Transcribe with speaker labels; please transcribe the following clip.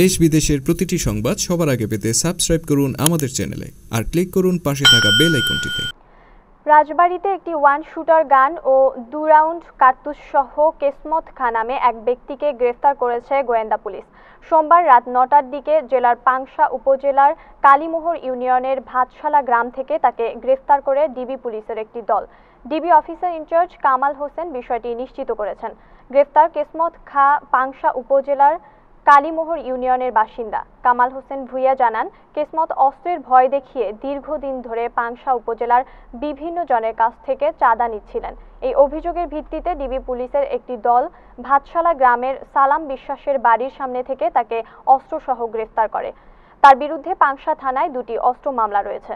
Speaker 1: দেশ বিদেশের প্রতিটি সংবাদ সবার আগে পেতে সাবস্ক্রাইব করুন আমাদের চ্যানেলে আর ক্লিক করুন পাশে থাকা বেল আইকনটিতে
Speaker 2: রাজবাড়িতে একটি ওয়ান শুটার গান ও দু রাউন্ড কার্তুস সহ কেসমত খা নামে এক ব্যক্তিকে গ্রেফতার করেছে গোয়েন্দা পুলিশ সোমবার রাত নটার দিকে জেলার পাংশা উপজেলার কালীমোহর ইউনিয়নের ভাতশালা গ্রাম থেকে তাকে গ্রেফতার করে ডিবি পুলিশের একটি দল DB officer in charge Kamal Hossain বিষয়টি নিশ্চিত করেছেন গ্রেফতার কেসমত খা পাংশা উপজেলার কালীমোহর ইউনিয়নের বাসিন্দা কামাল হোসেন ভুইয়া জানান কেসমত অস্ত্রের ভয় দেখিয়ে দীর্ঘদিন ধরে পাংশা উপজেলার বিভিন্ন জনের কাছ থেকে চাঁদা নিচ্ছিলেন এই অভিযোগের ভিত্তিতে ডিবি পুলিশের একটি দল ভাতশালা গ্রামের সালাম বিশ্বাসের বাড়ির সামনে থেকে তাকে অস্ত্রসহ গ্রেফতার করে তার বিরুদ্ধে পাংশা থানায় দুটি অস্ত্র মামলা রয়েছে